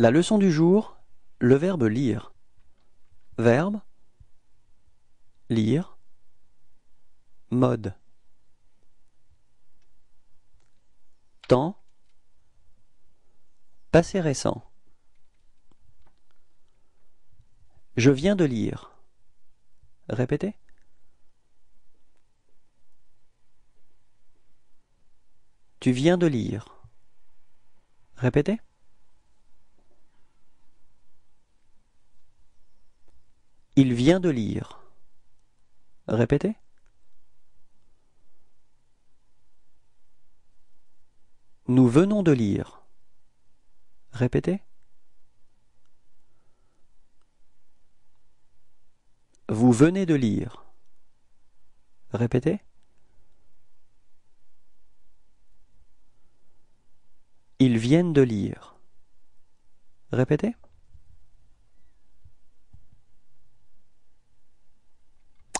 La leçon du jour, le verbe lire. Verbe lire. Mode. Temps. Passé récent. Je viens de lire. Répétez. Tu viens de lire. Répétez. Il vient de lire. Répétez. Nous venons de lire. Répétez. Vous venez de lire. Répétez. Ils viennent de lire. Répétez.